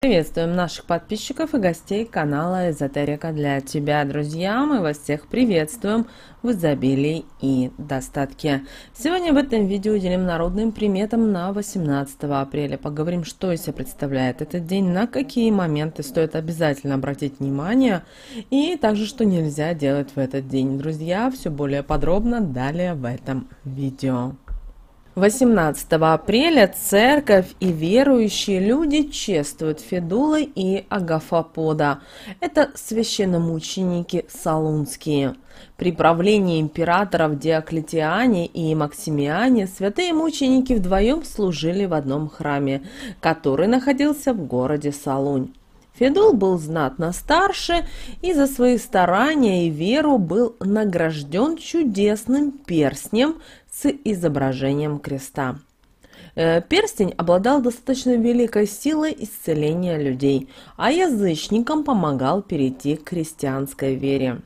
Приветствуем наших подписчиков и гостей канала Эзотерика для тебя, друзья. Мы вас всех приветствуем в изобилии и достатке. Сегодня в этом видео уделим народным приметам на 18 апреля. Поговорим, что из себя представляет этот день, на какие моменты стоит обязательно обратить внимание и также, что нельзя делать в этот день. Друзья, все более подробно далее в этом видео. 18 апреля церковь и верующие люди чествуют Федулы и Агафопода. Это священномученики Салунские. При правлении императоров Диоклетиане и Максимиане святые мученики вдвоем служили в одном храме, который находился в городе Солунь. Федул был знатно старше и за свои старания и веру был награжден чудесным перстнем с изображением креста. Э, перстень обладал достаточно великой силой исцеления людей, а язычникам помогал перейти к христианской вере.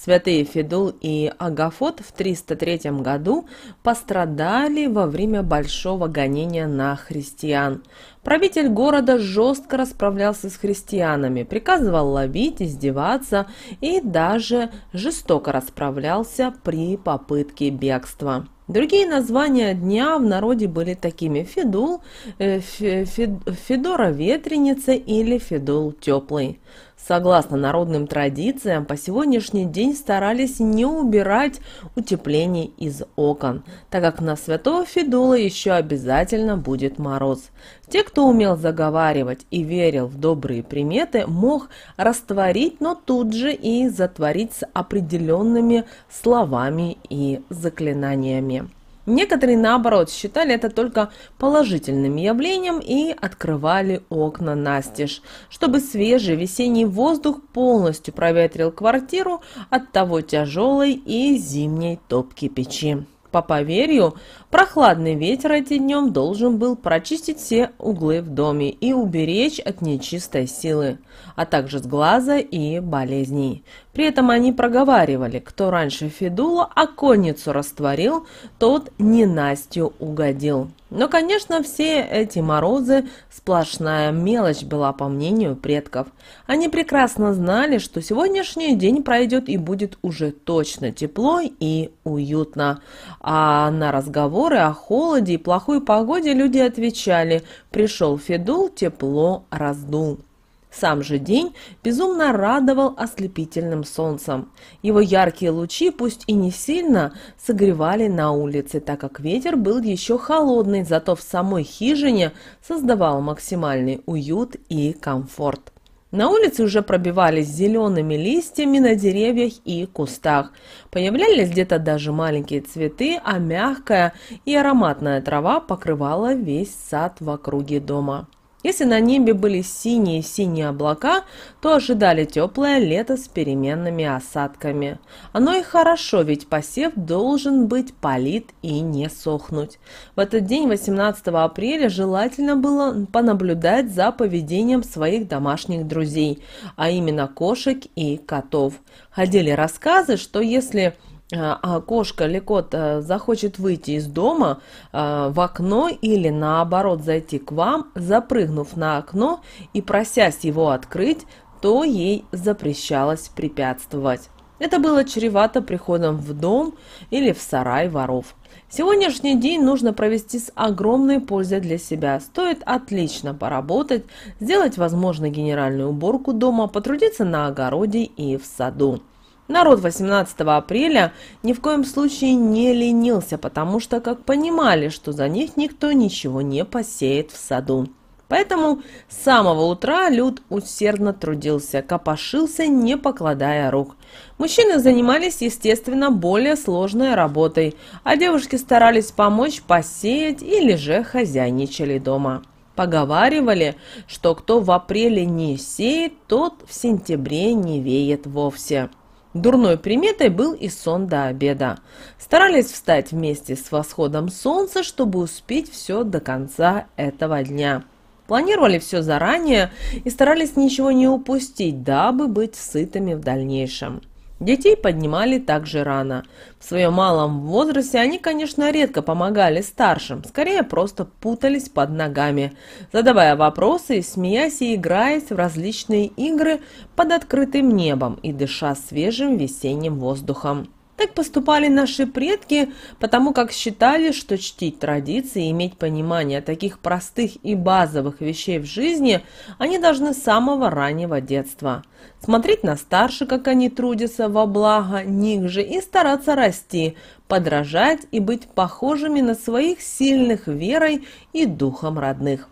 Святые Федул и Агафот в 303 году пострадали во время большого гонения на христиан. Правитель города жестко расправлялся с христианами, приказывал ловить, издеваться и даже жестоко расправлялся при попытке бегства. Другие названия дня в народе были такими Федул, э, Федора Ветреница или Федул Теплый. Согласно народным традициям, по сегодняшний день старались не убирать утепление из окон, так как на Святого Федула еще обязательно будет мороз. Те, кто умел заговаривать и верил в добрые приметы, мог растворить, но тут же и затворить с определенными словами и заклинаниями. Некоторые, наоборот, считали это только положительным явлением и открывали окна настежь, чтобы свежий весенний воздух полностью проветрил квартиру от того тяжелой и зимней топки печи. По поверью, прохладный ветер этим днем должен был прочистить все углы в доме и уберечь от нечистой силы, а также с глаза и болезней. При этом они проговаривали, кто раньше Федула оконницу растворил, тот ненастью угодил. Но, конечно, все эти морозы – сплошная мелочь была, по мнению предков. Они прекрасно знали, что сегодняшний день пройдет и будет уже точно тепло и уютно. А на разговоры о холоде и плохой погоде люди отвечали «Пришел Федул, тепло раздул». Сам же день безумно радовал ослепительным солнцем. Его яркие лучи, пусть и не сильно, согревали на улице, так как ветер был еще холодный, зато в самой хижине создавал максимальный уют и комфорт. На улице уже пробивались зелеными листьями на деревьях и кустах. Появлялись где-то даже маленькие цветы, а мягкая и ароматная трава покрывала весь сад в округе дома. Если на небе были синие-синие облака, то ожидали теплое лето с переменными осадками. Оно и хорошо, ведь посев должен быть полит и не сохнуть. В этот день, 18 апреля, желательно было понаблюдать за поведением своих домашних друзей, а именно кошек и котов. Ходили рассказы, что если а, а кошка или кот э, захочет выйти из дома э, в окно или наоборот зайти к вам, запрыгнув на окно и просясь его открыть, то ей запрещалось препятствовать. Это было чревато приходом в дом или в сарай воров. Сегодняшний день нужно провести с огромной пользой для себя. Стоит отлично поработать, сделать, возможно, генеральную уборку дома, потрудиться на огороде и в саду. Народ 18 апреля ни в коем случае не ленился, потому что, как понимали, что за них никто ничего не посеет в саду. Поэтому с самого утра Люд усердно трудился, копошился, не покладая рук. Мужчины занимались, естественно, более сложной работой, а девушки старались помочь посеять или же хозяйничали дома. Поговаривали, что кто в апреле не сеет, тот в сентябре не веет вовсе. Дурной приметой был и сон до обеда. Старались встать вместе с восходом солнца, чтобы успеть все до конца этого дня. Планировали все заранее и старались ничего не упустить, дабы быть сытыми в дальнейшем. Детей поднимали также рано. В своем малом возрасте они, конечно, редко помогали старшим, скорее просто путались под ногами, задавая вопросы, смеясь и играясь в различные игры под открытым небом и дыша свежим весенним воздухом. Так поступали наши предки, потому как считали, что чтить традиции и иметь понимание таких простых и базовых вещей в жизни они должны с самого раннего детства. Смотреть на старше, как они трудятся во благо них же, и стараться расти, подражать и быть похожими на своих сильных верой и духом родных.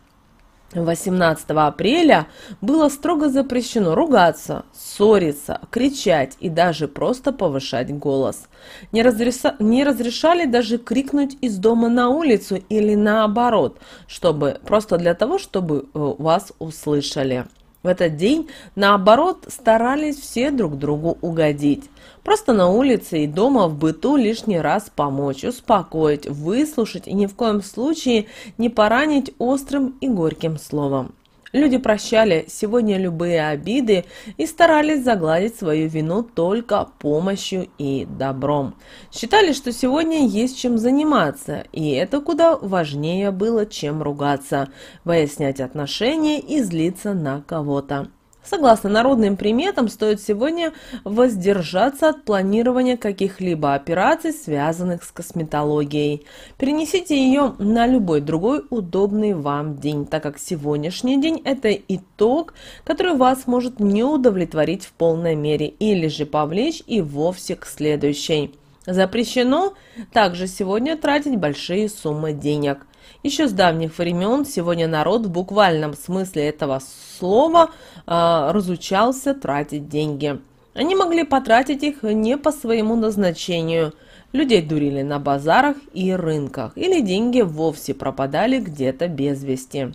18 апреля было строго запрещено ругаться, ссориться, кричать и даже просто повышать голос. Не, разреша... не разрешали даже крикнуть из дома на улицу или наоборот, чтобы просто для того, чтобы э, вас услышали. В этот день, наоборот, старались все друг другу угодить. Просто на улице и дома в быту лишний раз помочь, успокоить, выслушать и ни в коем случае не поранить острым и горьким словом. Люди прощали сегодня любые обиды и старались загладить свою вину только помощью и добром. Считали, что сегодня есть чем заниматься, и это куда важнее было, чем ругаться, выяснять отношения и злиться на кого-то. Согласно народным приметам, стоит сегодня воздержаться от планирования каких-либо операций, связанных с косметологией. Перенесите ее на любой другой удобный вам день, так как сегодняшний день – это итог, который вас может не удовлетворить в полной мере или же повлечь и вовсе к следующей. Запрещено также сегодня тратить большие суммы денег. Еще с давних времен сегодня народ в буквальном смысле этого слова э, разучался тратить деньги. Они могли потратить их не по своему назначению. Людей дурили на базарах и рынках, или деньги вовсе пропадали где-то без вести.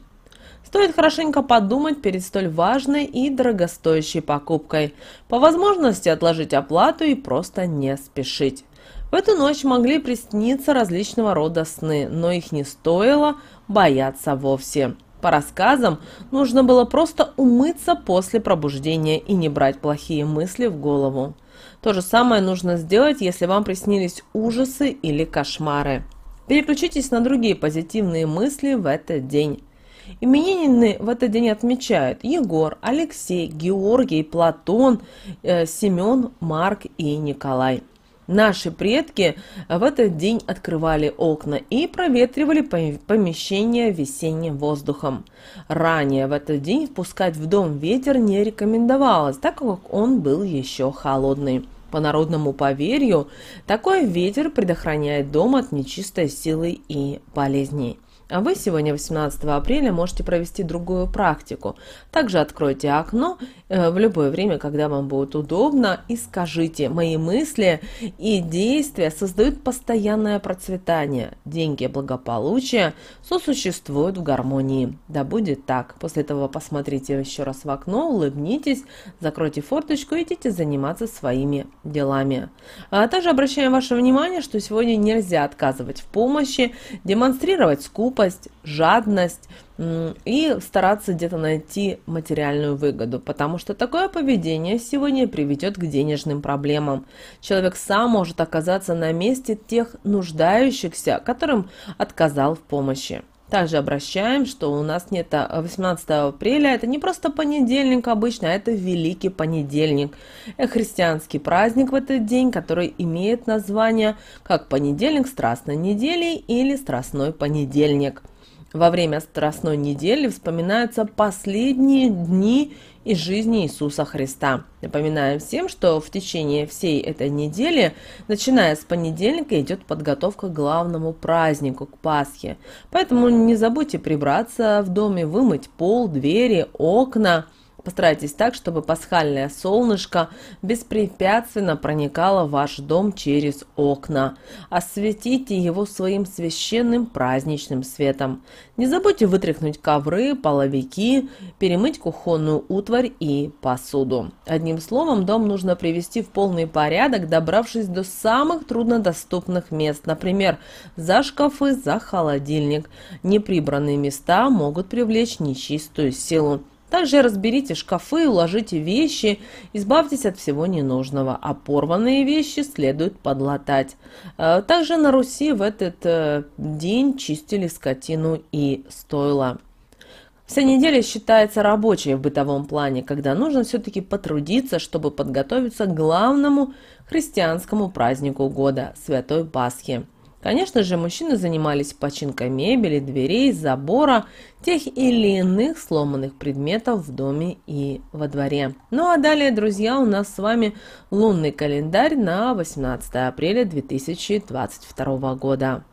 Стоит хорошенько подумать перед столь важной и дорогостоящей покупкой. По возможности отложить оплату и просто не спешить. В эту ночь могли присниться различного рода сны, но их не стоило бояться вовсе. По рассказам, нужно было просто умыться после пробуждения и не брать плохие мысли в голову. То же самое нужно сделать, если вам приснились ужасы или кошмары. Переключитесь на другие позитивные мысли в этот день. Именины в этот день отмечают Егор, Алексей, Георгий, Платон, э, Семен, Марк и Николай. Наши предки э, в этот день открывали окна и проветривали помещение весенним воздухом. Ранее в этот день впускать в дом ветер не рекомендовалось, так как он был еще холодный. По народному поверью, такой ветер предохраняет дом от нечистой силы и болезней. А вы сегодня, 18 апреля, можете провести другую практику. Также откройте окно э, в любое время, когда вам будет удобно, и скажите, мои мысли и действия создают постоянное процветание. Деньги и благополучие сосуществуют в гармонии. Да будет так. После этого посмотрите еще раз в окно, улыбнитесь, закройте форточку и идите заниматься своими делами. А также обращаем ваше внимание, что сегодня нельзя отказывать в помощи, демонстрировать скупость, скупость, жадность и стараться где-то найти материальную выгоду, потому что такое поведение сегодня приведет к денежным проблемам. Человек сам может оказаться на месте тех нуждающихся, которым отказал в помощи. Также обращаем, что у нас нет 18 а, апреля, это не просто понедельник обычно, а это Великий Понедельник. Э, христианский праздник в этот день, который имеет название как понедельник Страстной недели или Страстной понедельник. Во время Страстной недели вспоминаются последние дни из жизни Иисуса Христа. Напоминаем всем, что в течение всей этой недели, начиная с понедельника, идет подготовка к главному празднику, к Пасхе. Поэтому не забудьте прибраться в доме, вымыть пол, двери, окна – Постарайтесь так, чтобы пасхальное солнышко беспрепятственно проникало в ваш дом через окна. Осветите его своим священным праздничным светом. Не забудьте вытряхнуть ковры, половики, перемыть кухонную утварь и посуду. Одним словом, дом нужно привести в полный порядок, добравшись до самых труднодоступных мест, например, за шкафы, за холодильник. Неприбранные места могут привлечь нечистую силу. Также разберите шкафы, уложите вещи, избавьтесь от всего ненужного, а порванные вещи следует подлатать. Э, также на Руси в этот э, день чистили скотину и стойло. Вся неделя считается рабочей в бытовом плане, когда нужно все-таки потрудиться, чтобы подготовиться к главному христианскому празднику года – Святой Пасхи. Конечно же, мужчины занимались починкой мебели, дверей, забора, тех или иных сломанных предметов в доме и во дворе. Ну а далее, друзья, у нас с вами лунный календарь на 18 апреля 2022 года.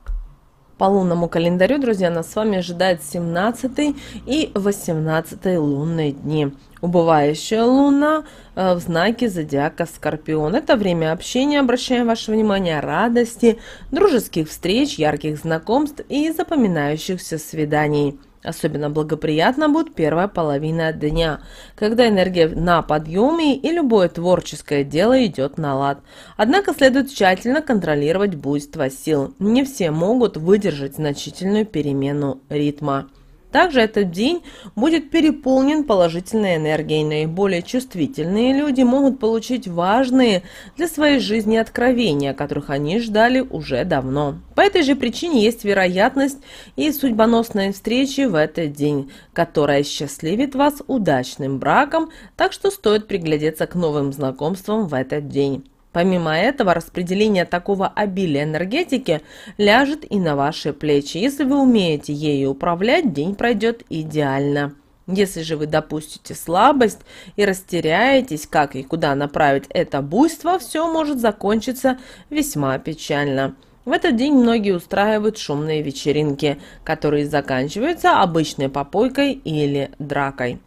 По лунному календарю, друзья, нас с вами ожидает 17 и 18 лунные дни. Убывающая луна э, в знаке зодиака Скорпион. Это время общения, обращаем ваше внимание, радости, дружеских встреч, ярких знакомств и запоминающихся свиданий. Особенно благоприятно будет первая половина дня, когда энергия на подъеме и любое творческое дело идет на лад. Однако следует тщательно контролировать буйство сил. Не все могут выдержать значительную перемену ритма. Также этот день будет переполнен положительной энергией. Наиболее чувствительные люди могут получить важные для своей жизни откровения, которых они ждали уже давно. По этой же причине есть вероятность и судьбоносной встречи в этот день, которая счастливит вас удачным браком, так что стоит приглядеться к новым знакомствам в этот день. Помимо этого, распределение такого обилия энергетики ляжет и на ваши плечи. Если вы умеете ею управлять, день пройдет идеально. Если же вы допустите слабость и растеряетесь, как и куда направить это буйство, все может закончиться весьма печально. В этот день многие устраивают шумные вечеринки, которые заканчиваются обычной попойкой или дракой.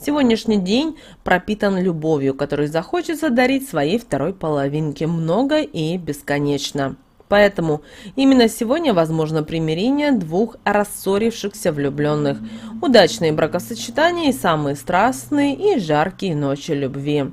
Сегодняшний день пропитан любовью, которую захочется дарить своей второй половинке много и бесконечно. Поэтому именно сегодня возможно примирение двух рассорившихся влюбленных, удачные бракосочетания и самые страстные и жаркие ночи любви.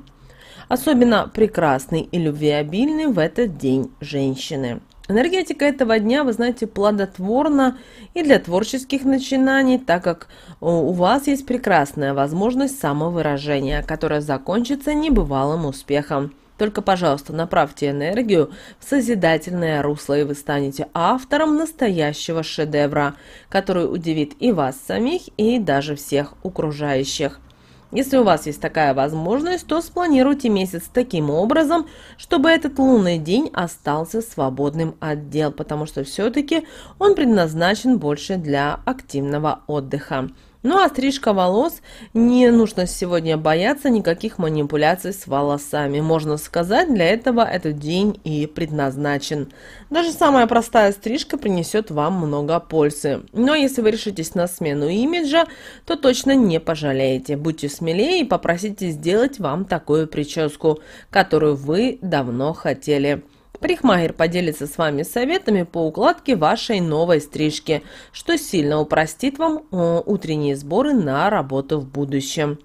Особенно прекрасны и любвеобильны в этот день женщины. Энергетика этого дня, вы знаете, плодотворна и для творческих начинаний, так как э, у вас есть прекрасная возможность самовыражения, которая закончится небывалым успехом. Только, пожалуйста, направьте энергию в созидательное русло, и вы станете автором настоящего шедевра, который удивит и вас самих, и даже всех окружающих. Если у вас есть такая возможность, то спланируйте месяц таким образом, чтобы этот лунный день остался свободным от дел, потому что все-таки он предназначен больше для активного отдыха. Ну а стрижка волос, не нужно сегодня бояться никаких манипуляций с волосами. Можно сказать, для этого этот день и предназначен. Даже самая простая стрижка принесет вам много пользы. Но если вы решитесь на смену имиджа, то точно не пожалеете. Будьте смелее и попросите сделать вам такую прическу, которую вы давно хотели. Парикмахер поделится с вами советами по укладке вашей новой стрижки, что сильно упростит вам э, утренние сборы на работу в будущем.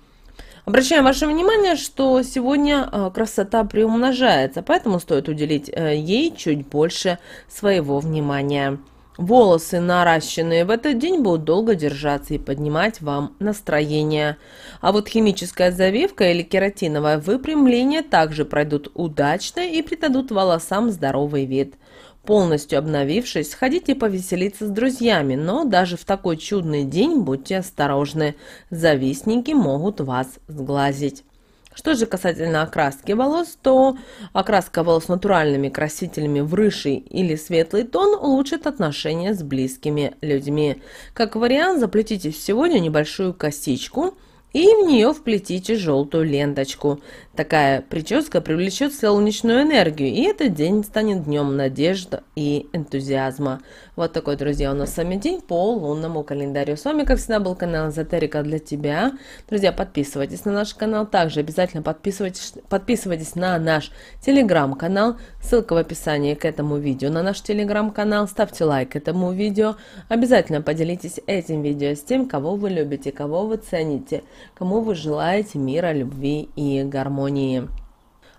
Обращаем ваше внимание, что сегодня э, красота приумножается, поэтому стоит уделить э, ей чуть больше своего внимания. Волосы, наращенные в этот день, будут долго держаться и поднимать вам настроение. А вот химическая завивка или кератиновое выпрямление также пройдут удачно и придадут волосам здоровый вид. Полностью обновившись, ходите повеселиться с друзьями, но даже в такой чудный день будьте осторожны. Завистники могут вас сглазить. Что же касательно окраски волос, то окраска волос натуральными красителями в рыжий или светлый тон улучшит отношения с близкими людьми. Как вариант, заплетите сегодня небольшую косичку – и в нее вплетите желтую ленточку. Такая прическа привлечет солнечную энергию, и этот день станет днем надежды и энтузиазма. Вот такой, друзья, у нас сами день по лунному календарю. С вами, как всегда, был канал Эзотерика для тебя. Друзья, подписывайтесь на наш канал, также обязательно подписывайтесь, подписывайтесь на наш телеграм-канал, ссылка в описании к этому видео на наш телеграм-канал, ставьте лайк этому видео, обязательно поделитесь этим видео с тем, кого вы любите, кого вы цените кому вы желаете мира, любви и гармонии.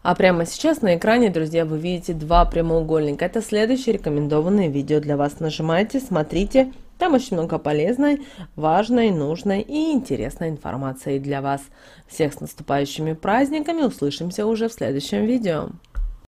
А прямо сейчас на экране, друзья, вы видите два прямоугольника. Это следующее рекомендованное видео для вас. Нажимайте, смотрите. Там очень много полезной, важной, нужной и интересной информации для вас. Всех с наступающими праздниками. Услышимся уже в следующем видео.